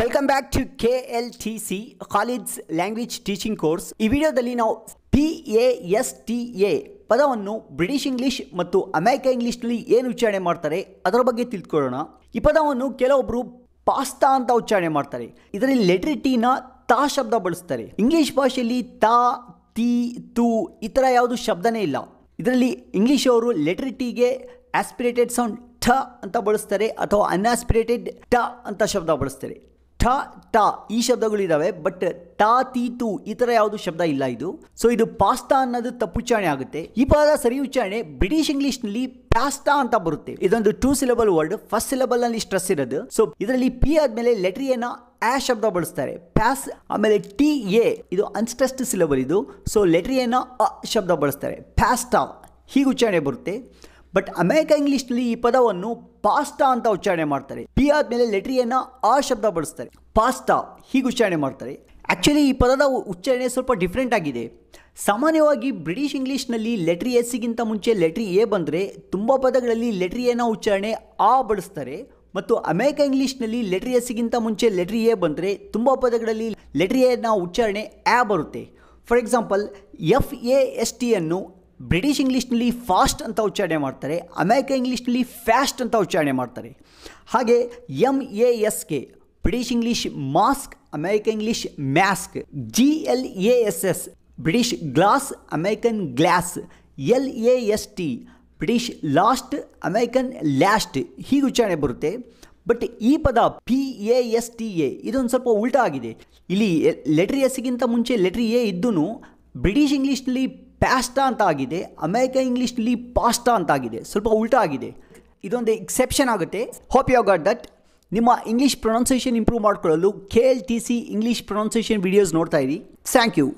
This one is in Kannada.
welcome back to K L T C college language teaching course ಈ ವಿಡಿಯೋದಲ್ಲಿ ನಾವು P A S T A ಪದವನ್ನು ಬ್ರಿಟಿಷ್ ಇಂಗ್ಲಿಷ್ ಮತ್ತು ಅಮೆರಿಕ ಇಂಗ್ಲಿಷ್ನಲ್ಲಿ ಏನು ಉಚ್ಚಾರಣೆ ಮಾಡ್ತಾರೆ ಅದರ ಬಗ್ಗೆ ತಿಳ್ಕೊಳ್ಳೋಣ ಈ ಪದವನ್ನು ಕೆಲವೊಬ್ಬರು ಪಾಸ್ತಾ ಅಂತ ಉಚ್ಚಾರಣೆ ಮಾಡ್ತಾರೆ ಇದರಲ್ಲಿ ಲೆಟರ್ ಟಿನ ತಾ ಶಬ್ದ ಬಳಸ್ತಾರೆ ಇಂಗ್ಲಿಷ್ ಭಾಷೆಯಲ್ಲಿ ತಾ ತೀ ತು ಈ ಥರ ಯಾವುದು ಶಬ್ದನೇ ಇಲ್ಲ ಇದರಲ್ಲಿ ಇಂಗ್ಲಿಷ್ ಅವರು ಲೆಟರ್ ಆಸ್ಪಿರೇಟೆಡ್ ಸೌಂಡ್ ಠ ಅಂತ ಬಳಸ್ತಾರೆ ಅಥವಾ ಅನ್ಆಸ್ಪಿರೇಟೆಡ್ ಟ ಅಂತ ಶಬ್ದ ಬಳಸ್ತಾರೆ ಠ ಟ ಈ ಶಬ್ದಗಳಿದ್ದಾವೆ ಬಟ್ ಟಾ ತೀತು ಈ ಥರ ಯಾವುದು ಶಬ್ದ ಇಲ್ಲ ಇದು ಸೊ ಇದು ಪಾಸ್ತಾ ಅನ್ನೋದು ತಪ್ಪುಚ್ಚಾರಣೆ ಆಗುತ್ತೆ ಈ ಪದದ ಸರಿ ಉಚ್ಚಾರಣೆ ಬ್ರಿಟಿಷ್ ನಲ್ಲಿ ಪ್ಯಾಸ್ತಾ ಅಂತ ಬರುತ್ತೆ ಇದೊಂದು two syllable word first syllable ನಲ್ಲಿ ಸ್ಟ್ರೆಸ್ ಇರೋದು ಸೊ ಇದರಲ್ಲಿ ಪಿ ಆದಮೇಲೆ ಲೆಟರ್ ಆ ಶಬ್ದ ಬಳಸ್ತಾರೆ ಪ್ಯಾಸ್ ಆಮೇಲೆ ಟಿ ಎ ಇದು ಅನ್ಸ್ಟ್ರೆಸ್ಡ್ ಸಿಲೆಬಲ್ ಇದು ಸೊ ಲೆಟರ್ ಅ ಶಬ್ದ ಬಳಸ್ತಾರೆ ಪ್ಯಾಸ್ಟಾ ಹೀಗೆ ಉಚ್ಚಾರಣೆ ಬರುತ್ತೆ ಬಟ್ ಅಮೆರಿಕ ಇಂಗ್ಲೀಷ್ನಲ್ಲಿ ಈ ಪದವನ್ನು ಪಾಸ್ಟಾ ಅಂತ ಉಚ್ಚಾರಣೆ ಮಾಡ್ತಾರೆ ಪಿ ಆದಮೇಲೆ ಲೆಟ್ರಿಯನ್ನು ಆ ಶಬ್ದ ಬಳಸ್ತಾರೆ ಪಾಸ್ಟಾ ಹೀಗೆ ಉಚ್ಚಾರಣೆ ಮಾಡ್ತಾರೆ ಆ್ಯಕ್ಚುಲಿ ಈ ಪದದ ಉಚ್ಚಾರಣೆ ಸ್ವಲ್ಪ ಡಿಫ್ರೆಂಟ್ ಆಗಿದೆ ಸಾಮಾನ್ಯವಾಗಿ ಬ್ರಿಟಿಷ್ ಇಂಗ್ಲೀಷ್ನಲ್ಲಿ ಲೆಟ್ರಿ ಎಸ್ಸಿಗಿಂತ ಮುಂಚೆ ಲೆಟ್ರಿ ಎ ಬಂದರೆ ತುಂಬ ಪದಗಳಲ್ಲಿ ಲೆಟ್ರಿಯನ್ನ ಉಚ್ಚಾರಣೆ ಆ ಬಳಸ್ತಾರೆ ಮತ್ತು ಅಮೆರಿಕ ಇಂಗ್ಲೀಷ್ನಲ್ಲಿ ಲೆಟ್ರಿ ಎಸ್ಸಿಗಿಂತ ಮುಂಚೆ ಲೆಟ್ರಿ ಎ ಬಂದರೆ ತುಂಬ ಪದಗಳಲ್ಲಿ ಲೆಟ್ರಿ ಉಚ್ಚಾರಣೆ ಆ ಬರುತ್ತೆ for example F A S ಟಿಯನ್ನು ಬ್ರಿಟಿಷ್ ಇಂಗ್ಲೀಷ್ನಲ್ಲಿ ಫಾಸ್ಟ್ ಅಂತ ಉಚ್ಚಾರಣೆ ಮಾಡ್ತಾರೆ ಅಮೇರಿಕ ಇಂಗ್ಲೀಷ್ನಲ್ಲಿ ಫ್ಯಾಸ್ಟ್ ಅಂತ ಉಚ್ಚಾರಣೆ ಮಾಡ್ತಾರೆ ಹಾಗೆ M A S K British English mask America English mask G L A S S British glass American glass L A S T British last American last ಹೀಗೆ ಉಚ್ಚಾರಣೆ ಬರುತ್ತೆ ಬಟ್ ಈ ಪದ P A S T A ಇದೊಂದು ಸ್ವಲ್ಪ ಉಲ್ಟಾ ಆಗಿದೆ ಇಲ್ಲಿ ಲೆಟ್ರ್ ಎಸ್ಗಿಂತ ಮುಂಚೆ ಲೆಟ್ರಿ ಎ ಇದ್ದೂ ಬ್ರಿಟಿಷ್ ಇಂಗ್ಲೀಷ್ನಲ್ಲಿ ಪ್ಯಾಸ್ಟಾ ಅಂತ ಆಗಿದೆ ಅಮೇರಿಕನ್ ಇಂಗ್ಲೀಷ್ನಲ್ಲಿ ಪಾಸ್ಟಾ ಅಂತ ಆಗಿದೆ ಸ್ವಲ್ಪ ಉಲ್ಟಾ ಆಗಿದೆ ಇದೊಂದು ಎಕ್ಸೆಪ್ಷನ್ ಆಗುತ್ತೆ ಹೋಪ್ ಯು ಗಾಟ್ ದಟ್ ನಿಮ್ಮ ಇಂಗ್ಲೀಷ್ ಪ್ರೊನೌನ್ಸೇಷನ್ ಇಂಪ್ರೂವ್ ಮಾಡಿಕೊಳ್ಳಲು K L T C English pronunciation videos ನೋಡ್ತಾ ಇರಿ ಥ್ಯಾಂಕ್ ಯು